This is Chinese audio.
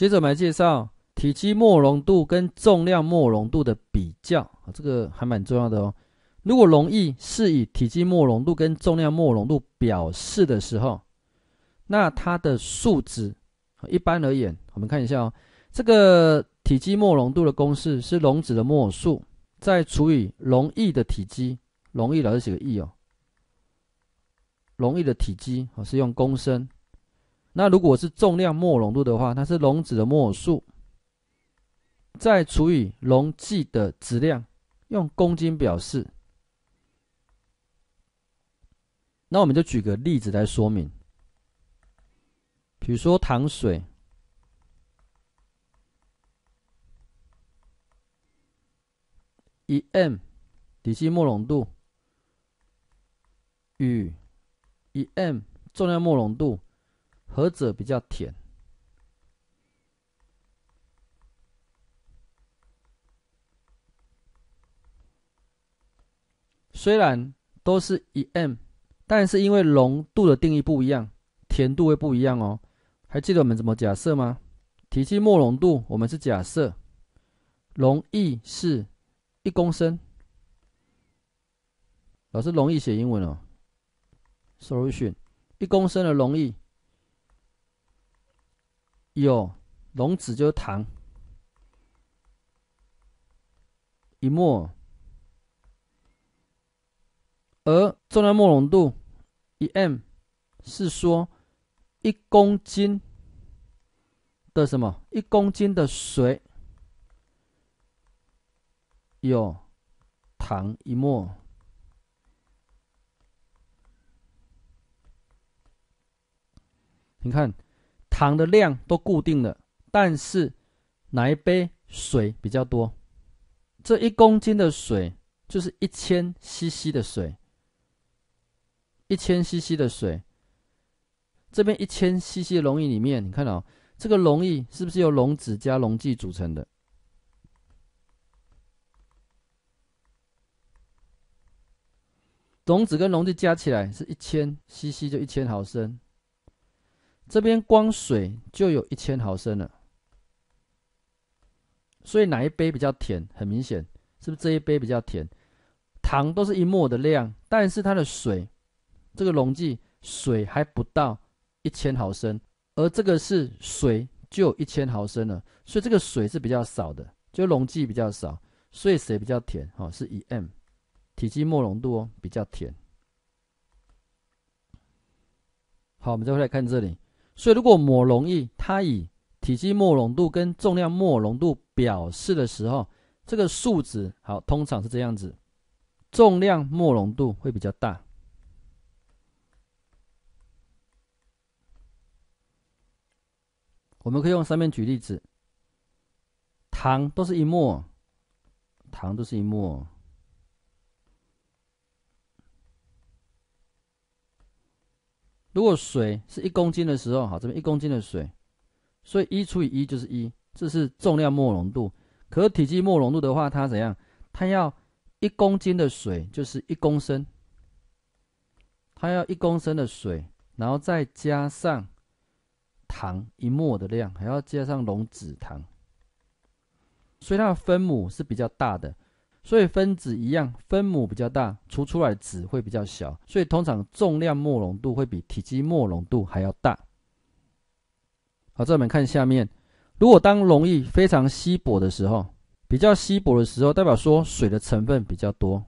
接着我们来介绍体积末浓度跟重量末浓度的比较，啊，这个还蛮重要的哦。如果溶液是以体积末浓度跟重量末浓度表示的时候，那它的数值，一般而言，我们看一下哦，这个体积末浓度的公式是溶质的末数再除以溶易的体积，溶易老师写个易哦，溶易的体积我是用公升。那如果是重量摩浓度的话，它是溶质的摩尔数，再除以溶剂的质量，用公斤表示。那我们就举个例子来说明，比如说糖水，一 m 底积摩浓度与一 m 重量摩浓度。何者比较甜？虽然都是一 m，但是因为浓度的定义不一样，甜度会不一样哦。还记得我们怎么假设吗？体积末浓度我们是假设，溶易是一公升。老师容易写英文哦，solution 一公升的溶易。有，溶质就是糖，一摩。而重量摩浓度，一 m，是说一公斤的什么？一公斤的水，有糖一摩。你看。糖的量都固定了，但是哪一杯水比较多？这一公斤的水就是一千 CC 的水，一千 CC 的水。这边一千 CC 的溶液里面，你看到这个溶液是不是由溶脂加溶剂组成的？溶脂跟溶剂加起来是一千 CC，就一千毫升。这边光水就有一千毫升了，所以哪一杯比较甜？很明显，是不是这一杯比较甜？糖都是一摩的量，但是它的水，这个溶剂水还不到一千毫升，而这个是水就有一千毫升了，所以这个水是比较少的，就溶剂比较少，所以谁比较甜？哦，是一 m 体积末浓度哦，比较甜。好，我们再回来看这里。所以，如果抹溶液它以体积末浓度跟重量末浓度表示的时候，这个数值好通常是这样子，重量末浓度会比较大。我们可以用上面举例子，糖都是一摩，糖都是一摩。如果水是一公斤的时候，好，这边一公斤的水，所以一除以一就是一，这是重量莫浓度。可是体积莫浓度的话，它怎样？它要一公斤的水就是一公升，它要一公升的水，然后再加上糖一摩的量，还要加上溶脂糖，所以它的分母是比较大的。所以分子一样，分母比较大，除出来子会比较小，所以通常重量摩浓度会比体积摩浓度还要大。好，这我们看下面，如果当溶液非常稀薄的时候，比较稀薄的时候，代表说水的成分比较多。